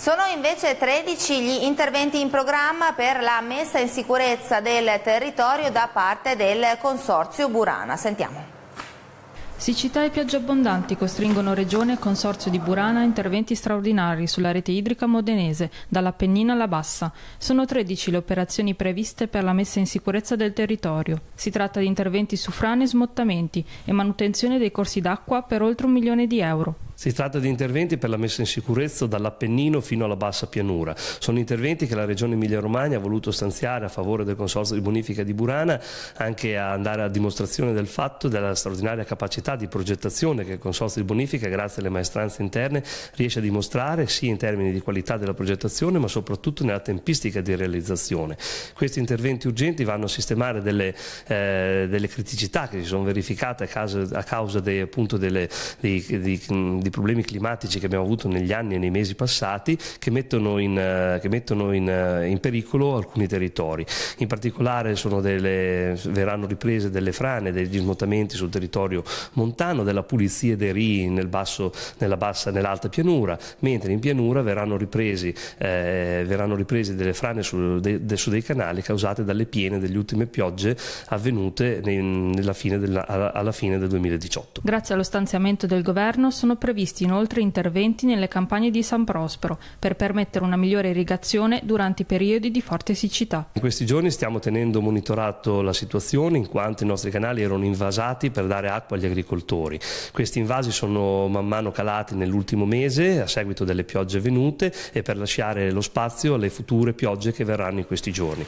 Sono invece 13 gli interventi in programma per la messa in sicurezza del territorio da parte del Consorzio Burana. Sentiamo. Siccità e piogge abbondanti costringono Regione e Consorzio di Burana a interventi straordinari sulla rete idrica modenese, dall'Appennina alla Bassa. Sono 13 le operazioni previste per la messa in sicurezza del territorio. Si tratta di interventi su frane e smottamenti e manutenzione dei corsi d'acqua per oltre un milione di euro. Si tratta di interventi per la messa in sicurezza dall'Appennino fino alla bassa pianura. Sono interventi che la Regione Emilia-Romagna ha voluto stanziare a favore del Consorzio di Bonifica di Burana, anche a andare a dimostrazione del fatto della straordinaria capacità di progettazione che il Consorzio di Bonifica, grazie alle maestranze interne, riesce a dimostrare sia in termini di qualità della progettazione ma soprattutto nella tempistica di realizzazione. Questi interventi urgenti vanno a sistemare delle, eh, delle criticità che si sono verificate a causa, a causa dei, appunto, delle, di, di, di di problemi climatici che abbiamo avuto negli anni e nei mesi passati che mettono in, eh, che mettono in, eh, in pericolo alcuni territori. In particolare delle, verranno riprese delle frane, degli smottamenti sul territorio montano, della pulizia dei ri nel basso, nella bassa, nell'alta pianura, mentre in pianura verranno, ripresi, eh, riprese delle frane su, de, de, su, dei canali causate dalle piene delle ultime piogge avvenute nella fine della, alla fine del 2018. Grazie allo stanziamento del governo sono previste previsti inoltre interventi nelle campagne di San Prospero per permettere una migliore irrigazione durante i periodi di forte siccità. In questi giorni stiamo tenendo monitorato la situazione in quanto i nostri canali erano invasati per dare acqua agli agricoltori. Questi invasi sono man mano calati nell'ultimo mese a seguito delle piogge venute e per lasciare lo spazio alle future piogge che verranno in questi giorni.